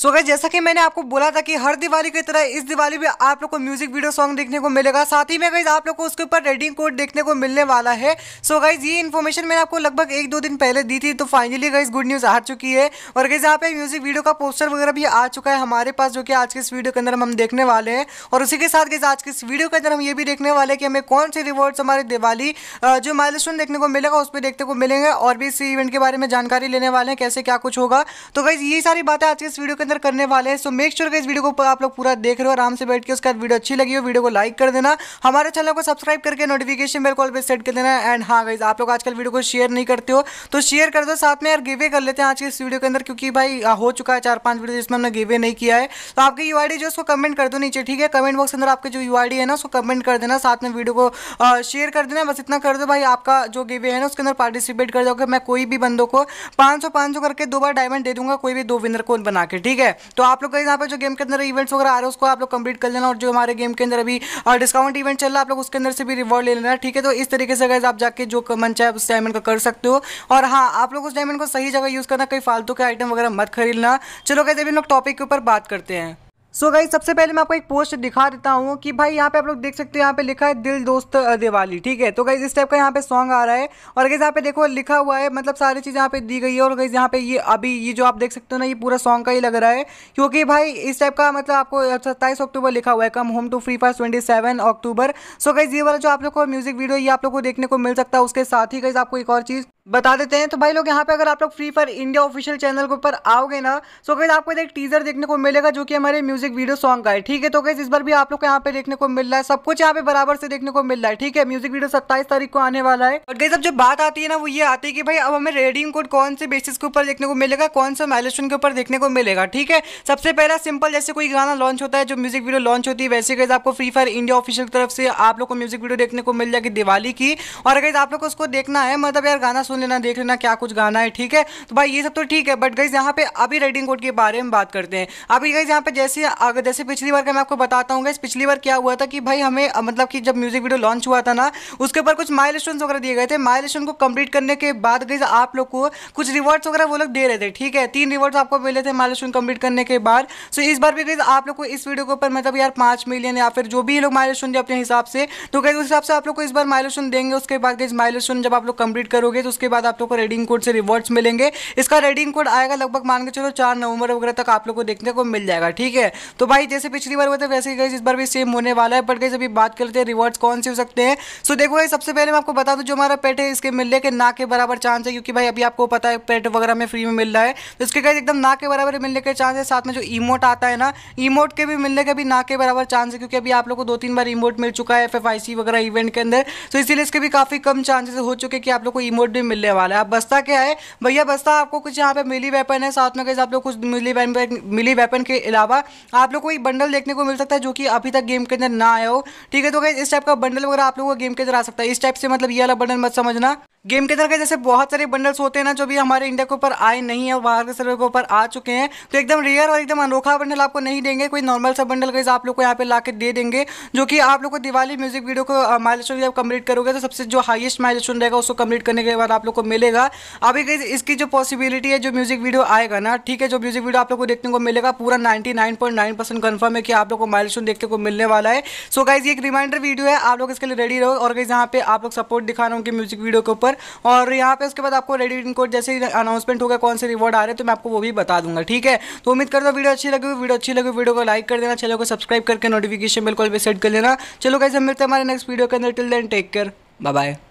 सो so जैसा कि मैंने आपको बोला था कि हर दिवाली की तरह इस दिवाली भी आप लोग को म्यूजिक वीडियो सॉन्ग देखने को मिलेगा साथ ही में गई आप लोग को उसके ऊपर रेडिंग कोड देखने को मिलने वाला है सो so गाइज ये इन्फॉर्मेशन मैंने आपको लगभग एक दो दिन पहले दी थी तो फाइनली गाइज गुड न्यूज़ आ चुकी है और गई यहाँ पे म्यूजिक वीडियो का पोस्टर वगैरह भी आ चुका है हमारे पास जो कि आज के इस वीडियो के अंदर हम देखने वाले हैं और उसी के साथ गई आज के इस वीडियो के अंदर हम ये भी देखने वाले हैं कि हमें कौन से रिवॉर्ड्स हमारे दिवाली जो माइल देखने को मिलेगा उस पर देखने को मिलेंगे और भी इस इवेंट के बारे में जानकारी लेने वाले हैं कैसे क्या कुछ होगा तो गाइज ये सारी बातें आज के इस वीडियो के अंदर करने वाले हैं सो मेक श्योर इस वीडियो को आप लोग पूरा देख रहे हो आराम से बैठ के उसका वीडियो अच्छी लगी हो वीडियो को लाइक कर देना हमारे चैनल को सब्सक्राइब करके नोटिफिकेशन बेल कॉल पर सेट कर देना एंड हाँ गाइज आप लोग आजकल वीडियो को शेयर नहीं करते हो तो शेयर कर दो साथ में यार गिवे कर लेते हैं आज के इस वीडियो के अंदर क्योंकि भाई हो चुका है चार पाँच वीडियो जिसमें हमने गिवे नहीं किया है तो आपकी यू जो उसको कमेंट कर दो नीचे ठीक है कमेंट बॉक्स के अंदर आपके जो यू है ना उसको कमेंट कर देना साथ में वीडियो को शेयर कर देना बस इतना कर दो भाई आपका जो गिवे है ना उसके अंदर पार्टिसिपेट कर जाओगे मैं कोई भी बंदों को पाँच सौ करके दो बार डायमंड दे दूंगा कोई भी दो विनर को बना के ठीक है ठीक है तो आप लोग यहाँ पर जो गेम के अंदर इवेंट्स वगैरह आ रहे हैं उसको आप लोग कंप्लीट कर लेना और जो हमारे गेम के अंदर अभी डिस्काउंट इवेंट चल रहा है आप लोग उसके अंदर से भी रिवॉर्ड ले लेना ठीक है तो इस तरीके से अगर आप जाके जो मन चाहे उस डायमंड का कर सकते हो और हाँ आप लोग उस डायमंड को सही जगह यूज़ करना कहीं फालतू के आइटम वगैरह मत खरीदना चलो कहते अभी हम लोग टॉपिक के ऊपर बात करते हैं सो so गाई सबसे पहले मैं आपको एक पोस्ट दिखा देता हूँ कि भाई यहाँ पे आप लोग देख सकते हो यहाँ पे लिखा है दिल दोस्त दिवाली ठीक है तो गई इस टाइप का यहाँ पे सॉन्ग आ रहा है और गई यहाँ पे देखो लिखा हुआ है मतलब सारी चीज़ यहाँ पे दी गई है और गई यहाँ पे ये अभी ये जो आप देख सकते हो ना ये पूरा सॉन्ग का ही लग रहा है क्योंकि भाई इस टाइप का मतलब आपको सत्ताईस अक्टूबर लिखा हुआ है come home to Free Fire twenty seven October so guys ये वाला जो आप लोग को म्यूजिक वीडियो ये आप लोग को देखने को मिल सकता है उसके साथ ही गई आपको एक और चीज़ बता देते हैं तो भाई लोग यहाँ पे अगर आप लोग Free Fire India official channel के ऊपर आओगे ना तो कैसे आपको एक टीजर देखने को मिलेगा जो कि हमारे म्यूजिक वीडियो सॉन्ग का है ठीक है तो कैसे इस बार भी आप लोग को यहाँ पे देखने को मिल रहा है सब कुछ यहाँ पे बराबर से देखने को मिल रहा है ठीक है म्यूजिक वीडियो सत्ताईस तारीख को आने वाला है और गई सब जो बात आती है ना वो ये आती है कि भाई अब हमें रेडिंग कोड कौन से बेसिस के ऊपर देखने को मिलेगा कौन सा माइलेशन के ऊपर देखने को मिलेगा ठीक है सबसे पहला सिंपल जैसे कोई गाना लॉन्च होता है जो म्यूजिक वीडियो लॉन्च होती है वैसे कैसे आपको फ्री फायर इंडिया ऑफिशियल तरफ से आप लोग को म्यूजिक वीडियो देखने को मिल जाएगी दिवाली की और अगर आप लोग को उसको देखना है मतलब यार गाना सुन सुन लेना देख लेना क्या कुछ गाना है ठीक है तो भाई ये सब तो ठीक है बट गाइज यहाँ पे अभी रेडिंग कोड के बारे में बात करते हैं अभी गाइज यहाँ पे जैसे अगर जैसे पिछली बार का मैं आपको बताता हूँ गाइज पिछली बार क्या हुआ था कि भाई हमें मतलब कि जब म्यूजिक वीडियो लॉन्च हुआ था ना उसके ऊपर कुछ माइल वगैरह दिए गए थे माइल को कंप्लीट करने के बाद गई आप लोग को कुछ रिवॉर्ड्स वगैरह वो लोग दे रहे थे ठीक है तीन रिवॉर्ड्स आपको मिले थे माइल कंप्लीट करने के बाद सो इस बार भी गई आप लोग को इस वीडियो के ऊपर मतलब यार पाँच मिलियन या फिर जो भी लोग माइल दे अपने हिसाब से तो गई उस हिसाब से आप लोग को इस बार माइल देंगे उसके बाद गई माइल जब आप लोग कंप्लीट करोगे तो उसके बाद आप लोग को रेडिंग कोड से रिवॉर्ड्स मिलेंगे इसका रेडिंग कोड आएगा लगभग मान के चलो चार नवंबर वगैरह तक आप लोग को देखने को मिल जाएगा ठीक है तो भाई जैसे पिछली बार हुआ था वैसे ही इस बार भी सेम होने वाला है बट गई अभी बात करते हैं रिवॉर्ड्स कौन से हो सकते हैं सो देखो भाई सबसे पहले मैं आपको बता दूँ जो हमारा पेट है इसके मिलने के ना के बराबर चांस है क्योंकि भाई अभी आपको पता है पेट वगैरह में फ्री में मिल रहा है तो इसके कहीं एकदम ना के बराबर मिलने के चांस है साथ में जो इमोट आता है ना इमोट के भी मिलने के भी ना के बराबर चांस है क्योंकि अभी आप लोग को दो तीन बार इमोट मिल चुका है एफ वगैरह इवेंट के अंदर तो इसीलिए इसके भी काफ़ी कम चांसेस हो चुके कि आप लोग को इमोट भी मिलने वाला है अब बस्ता क्या है भैया बस्ता आपको कुछ यहाँ पे मिली वेपन है साथ में कैसे आप लोग कुछ मिली वेपन मिली वेपन के अलावा आप लोग को एक बंडल देखने को मिल सकता है जो कि अभी तक गेम के अंदर ना आया हो ठीक है तो इस टाइप का बंडल वगैरह आप लोग को गेम के अंदर आ सकता है इस टाइप से मतलब ये वाला बंडल मत समझना गेम के अंदर के जैसे बहुत सारे बंडल्स होते हैं ना जो भी हमारे इंडिया के ऊपर आए नहीं है और बाहर के सर्वे के ऊपर आ चुके हैं तो एकदम रेयर और एकदम अनोखा बंडल आपको नहीं देंगे कोई नॉर्मल सा बंडल कैसे आप लोग को यहाँ पे ला दे देंगे जो कि आप लोग को दिवाली म्यूजिक वीडियो को माइलस्टोन जब कम्प्लीट करोगे तो सबसे जो माइल माइलस्टोन रहेगा उसको कम्प्लीट करने के बाद आप लोग को मिलेगा अभी इसकी जो पॉसिबिलिटी है जो म्यूजिक वीडियो आएगा ना ठीक है जो म्यूजिक वीडियो आप लोग को देखने को मिलेगा पूरा नाइन्टी कन्फर्म है कि आप लोग को माइलस्टोन देखने को मिलने वाला है सो गाइज एक रिमाइंडर वीडियो है आप लोग इसके लिए रेडी रहो और गई यहाँ पे आप लोग सपोर्ट दिखा रहे हो म्यूजिक वीडियो के ऊपर पर और यहाँ पे उसके बाद आपको रेडी विन कोड जैसे अनाउंसमेंट होगा कौन से रिवॉर्ड आ रहे हैं तो मैं आपको वो भी बता दूंगा ठीक है तो उम्मीद करता हूँ वीडियो अच्छी लगी वीडियो अच्छी लगी वीडियो को लाइक कर देना चैनल को सब्सक्राइब करके नोटिफिकेशन बिल्कुल भी सेट कर लेना चलो कैसे मिलते हैं हमारे नेक्स्ट वीडियो के अंदर till then take care bye bye